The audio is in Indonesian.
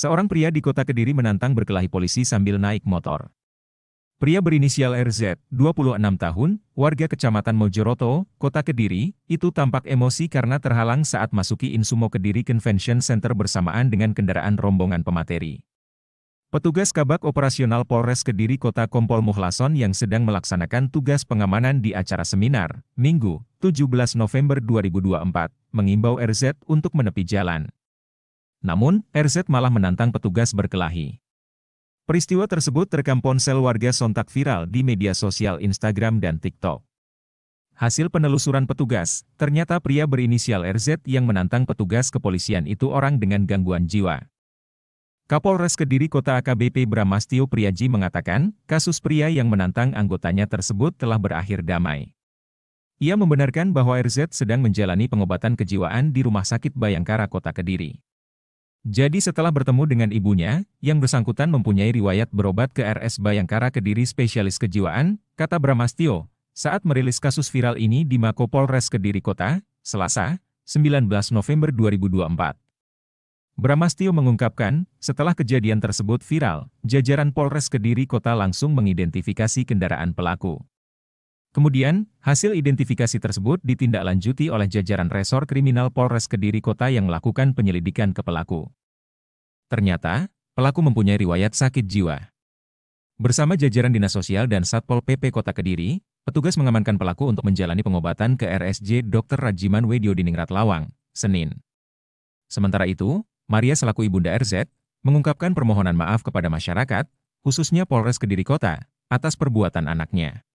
Seorang pria di kota Kediri menantang berkelahi polisi sambil naik motor. Pria berinisial RZ, 26 tahun, warga Kecamatan Mojoroto, Kota Kediri, itu tampak emosi karena terhalang saat masuki Insumo Kediri Convention Center bersamaan dengan kendaraan rombongan pemateri. Petugas Kabak Operasional Polres Kediri Kota Kompol Muhlason yang sedang melaksanakan tugas pengamanan di acara seminar, Minggu, 17 November 2024, mengimbau RZ untuk menepi jalan. Namun, RZ malah menantang petugas berkelahi. Peristiwa tersebut terekam ponsel warga sontak viral di media sosial Instagram dan TikTok. Hasil penelusuran petugas, ternyata pria berinisial RZ yang menantang petugas kepolisian itu orang dengan gangguan jiwa. Kapolres Kediri Kota AKBP Bramastio Priaji mengatakan, kasus pria yang menantang anggotanya tersebut telah berakhir damai. Ia membenarkan bahwa RZ sedang menjalani pengobatan kejiwaan di Rumah Sakit Bayangkara Kota Kediri. Jadi setelah bertemu dengan ibunya, yang bersangkutan mempunyai riwayat berobat ke RS Bayangkara Kediri Spesialis Kejiwaan, kata Bramastio, saat merilis kasus viral ini di Mako Polres Kediri Kota, Selasa, 19 November 2024. Bramastio mengungkapkan, setelah kejadian tersebut viral, jajaran Polres Kediri Kota langsung mengidentifikasi kendaraan pelaku. Kemudian, hasil identifikasi tersebut ditindaklanjuti oleh jajaran resor kriminal Polres Kediri Kota yang melakukan penyelidikan ke pelaku. Ternyata, pelaku mempunyai riwayat sakit jiwa. Bersama jajaran Dinas Sosial dan Satpol PP Kota Kediri, petugas mengamankan pelaku untuk menjalani pengobatan ke RSJ Dr. Rajiman Wedio Diningrat Lawang, Senin. Sementara itu, Maria selaku Ibunda RZ, mengungkapkan permohonan maaf kepada masyarakat, khususnya Polres Kediri Kota, atas perbuatan anaknya.